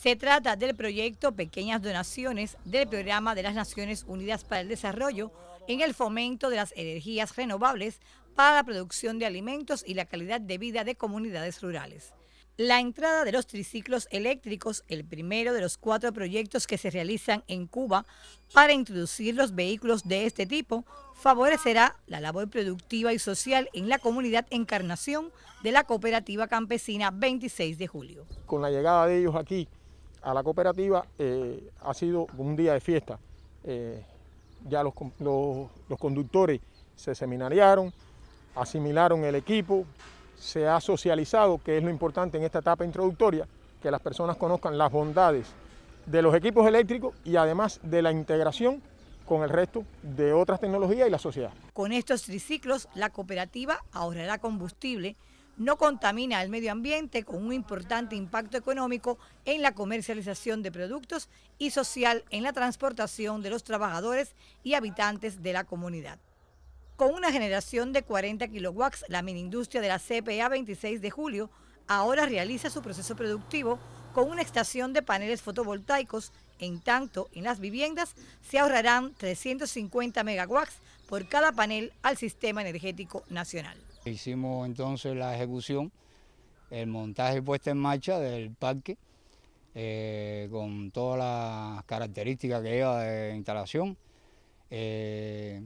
Se trata del proyecto Pequeñas Donaciones del Programa de las Naciones Unidas para el Desarrollo en el fomento de las energías renovables para la producción de alimentos y la calidad de vida de comunidades rurales. La entrada de los triciclos eléctricos, el primero de los cuatro proyectos que se realizan en Cuba para introducir los vehículos de este tipo, favorecerá la labor productiva y social en la comunidad Encarnación de la cooperativa campesina 26 de julio. Con la llegada de ellos aquí, a la cooperativa eh, ha sido un día de fiesta. Eh, ya los, los, conductores se seminariaron, asimilaron el equipo, se ha socializado, que es lo importante en esta etapa introductoria, que las personas conozcan las bondades de los equipos eléctricos y además de la integración con el resto de otras tecnologías y la sociedad. Con estos triciclos, la cooperativa ahorrará combustible no contamina el medio ambiente con un importante impacto económico en la comercialización de productos y social en la transportación de los trabajadores y habitantes de la comunidad. Con una generación de 40 kilowatts, la industria de la CPA 26 de julio ahora realiza su proceso productivo con una estación de paneles fotovoltaicos. En tanto, en las viviendas se ahorrarán 350 megawatts por cada panel al sistema energético nacional. Hicimos entonces la ejecución, el montaje y puesta en marcha del parque, eh, con todas las características que lleva de instalación, eh,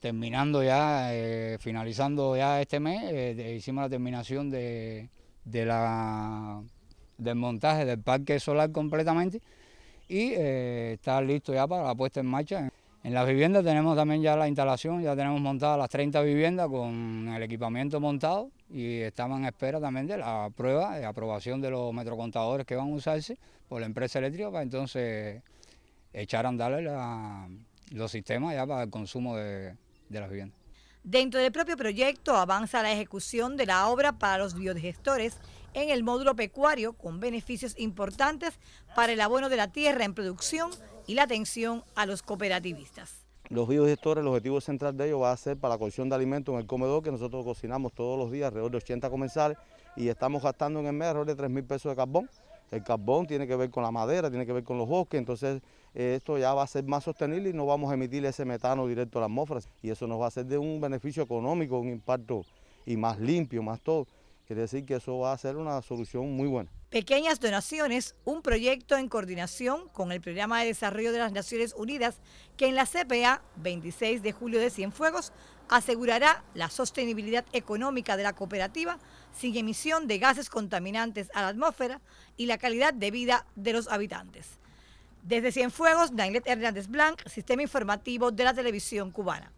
terminando ya, eh, finalizando ya este mes, hicimos la terminación del montaje del parque solar completamente y está listo ya para la puesta en marcha. En las viviendas tenemos también ya la instalación, ya tenemos montadas las 30 viviendas con el equipamiento montado y estamos en espera también de la prueba de aprobación de los metrocontadores que van a usarse por la empresa eléctrica para entonces echar a andar los sistemas ya para el consumo de, de las viviendas. Dentro del propio proyecto avanza la ejecución de la obra para los biodigestores en el módulo pecuario con beneficios importantes para el abono de la tierra en producción y la atención a los cooperativistas. Los biodigestores, el objetivo central de ellos va a ser para la cocción de alimentos en el comedor, que nosotros cocinamos todos los días, alrededor de 80 comensales, y estamos gastando en el mes alrededor de 3 mil pesos de carbón. El carbón tiene que ver con la madera, tiene que ver con los bosques, entonces eh, esto ya va a ser más sostenible y no vamos a emitir ese metano directo a la atmósfera. Y eso nos va a ser de un beneficio económico, un impacto y más limpio, más todo. Quiere decir que eso va a ser una solución muy buena. Pequeñas Donaciones, un proyecto en coordinación con el Programa de Desarrollo de las Naciones Unidas que en la CPA 26 de julio de Cienfuegos asegurará la sostenibilidad económica de la cooperativa sin emisión de gases contaminantes a la atmósfera y la calidad de vida de los habitantes. Desde Cienfuegos, Nailet Hernández Blanc, Sistema Informativo de la Televisión Cubana.